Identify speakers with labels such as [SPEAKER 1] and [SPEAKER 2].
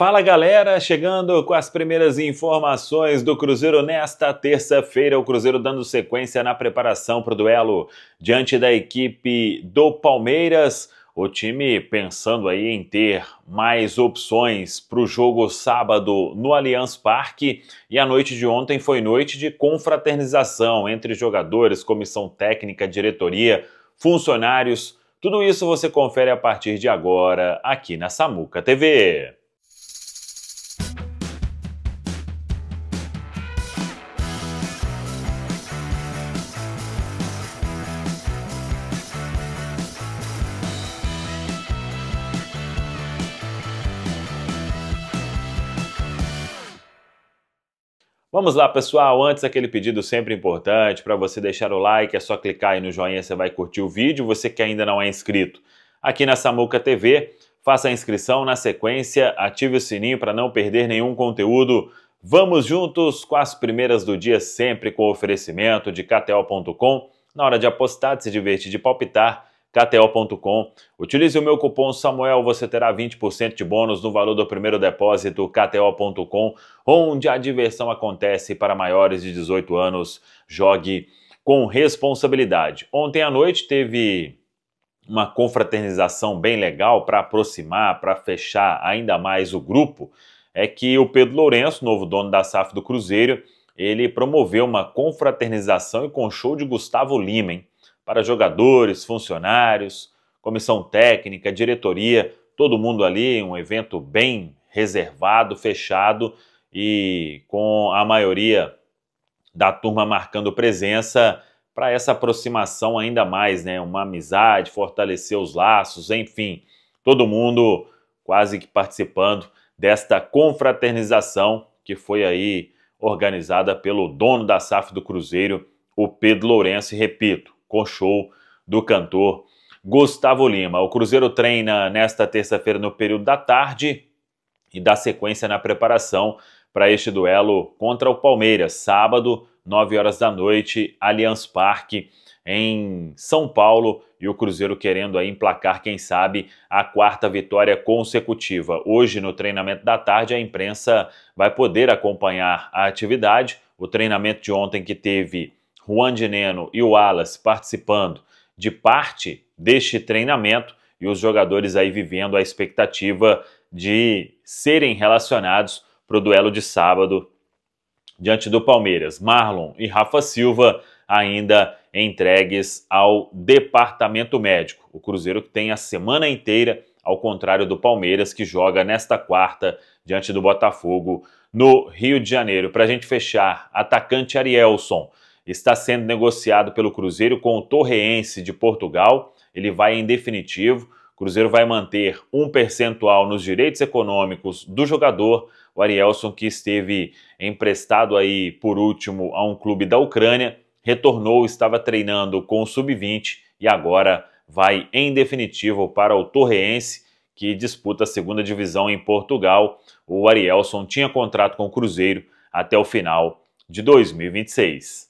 [SPEAKER 1] Fala galera, chegando com as primeiras informações do Cruzeiro nesta terça-feira. O Cruzeiro dando sequência na preparação para o duelo diante da equipe do Palmeiras. O time pensando aí em ter mais opções para o jogo sábado no Allianz Parque. E a noite de ontem foi noite de confraternização entre jogadores, comissão técnica, diretoria, funcionários. Tudo isso você confere a partir de agora aqui na Samuca TV. Vamos lá, pessoal. Antes, aquele pedido sempre importante para você deixar o like. É só clicar aí no joinha, você vai curtir o vídeo. Você que ainda não é inscrito aqui na Samuca TV, faça a inscrição na sequência, ative o sininho para não perder nenhum conteúdo. Vamos juntos com as primeiras do dia, sempre com o oferecimento de KTO.com. Na hora de apostar, de se divertir, de palpitar, KTO.com. Utilize o meu cupom Samuel, você terá 20% de bônus no valor do primeiro depósito, KTO.com, onde a diversão acontece para maiores de 18 anos. Jogue com responsabilidade. Ontem à noite teve uma confraternização bem legal para aproximar, para fechar ainda mais o grupo. É que o Pedro Lourenço, novo dono da SAF do Cruzeiro, ele promoveu uma confraternização e com show de Gustavo Lima, hein? para jogadores, funcionários, comissão técnica, diretoria, todo mundo ali, um evento bem reservado, fechado e com a maioria da turma marcando presença para essa aproximação ainda mais, né? Uma amizade, fortalecer os laços, enfim, todo mundo quase que participando desta confraternização que foi aí organizada pelo dono da SAF do Cruzeiro, o Pedro Lourenço, e repito, com show do cantor Gustavo Lima. O Cruzeiro treina nesta terça-feira no período da tarde e dá sequência na preparação para este duelo contra o Palmeiras, sábado, 9 horas da noite, Allianz Parque em São Paulo e o Cruzeiro querendo aí emplacar, quem sabe, a quarta vitória consecutiva. Hoje, no treinamento da tarde, a imprensa vai poder acompanhar a atividade. O treinamento de ontem que teve Juan de Neno e o Wallace participando de parte deste treinamento e os jogadores aí vivendo a expectativa de serem relacionados para o duelo de sábado diante do Palmeiras. Marlon e Rafa Silva ainda entregues ao departamento médico. O Cruzeiro que tem a semana inteira, ao contrário do Palmeiras, que joga nesta quarta diante do Botafogo no Rio de Janeiro. Para a gente fechar, atacante Arielson está sendo negociado pelo Cruzeiro com o Torreense de Portugal. Ele vai em definitivo. O Cruzeiro vai manter um percentual nos direitos econômicos do jogador, o Arielson, que esteve emprestado aí por último a um clube da Ucrânia, retornou, estava treinando com o Sub-20 e agora vai em definitivo para o Torreense, que disputa a segunda divisão em Portugal. O Arielson tinha contrato com o Cruzeiro até o final de 2026.